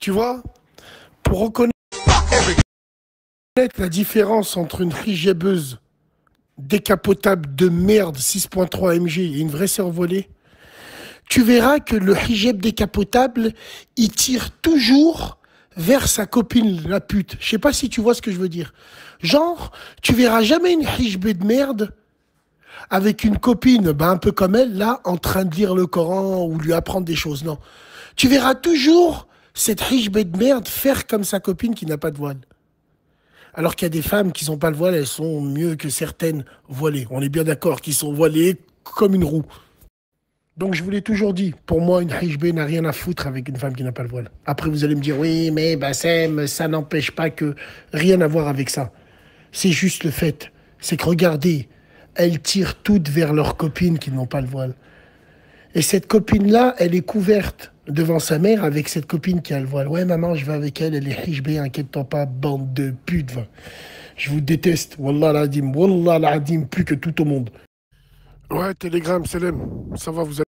Tu vois, pour reconnaître la différence entre une hijabeuse décapotable de merde 6.3 MG et une vraie volée, tu verras que le hijab décapotable, il tire toujours vers sa copine la pute. Je sais pas si tu vois ce que je veux dire. Genre, tu verras jamais une hijab de merde avec une copine, ben un peu comme elle, là, en train de lire le Coran ou lui apprendre des choses. Non. Tu verras toujours cette riche bête de merde faire comme sa copine qui n'a pas de voile. Alors qu'il y a des femmes qui n'ont pas le voile, elles sont mieux que certaines voilées. On est bien d'accord, qui sont voilées comme une roue. Donc je vous l'ai toujours dit, pour moi, une hijbé n'a rien à foutre avec une femme qui n'a pas le voile. Après, vous allez me dire, oui, mais Bassem, ça n'empêche pas que rien à voir avec ça. C'est juste le fait. C'est que regardez, elles tirent toutes vers leurs copines qui n'ont pas le voile. Et cette copine-là, elle est couverte devant sa mère avec cette copine qui a le voile. Ouais, maman, je vais avec elle, elle est hijbée, inquiète-toi pas, bande de putes. Je vous déteste, wallah l'adim, wallah l'adim, plus que tout au monde. Ouais, Telegram, Salam, ça va, vous allez.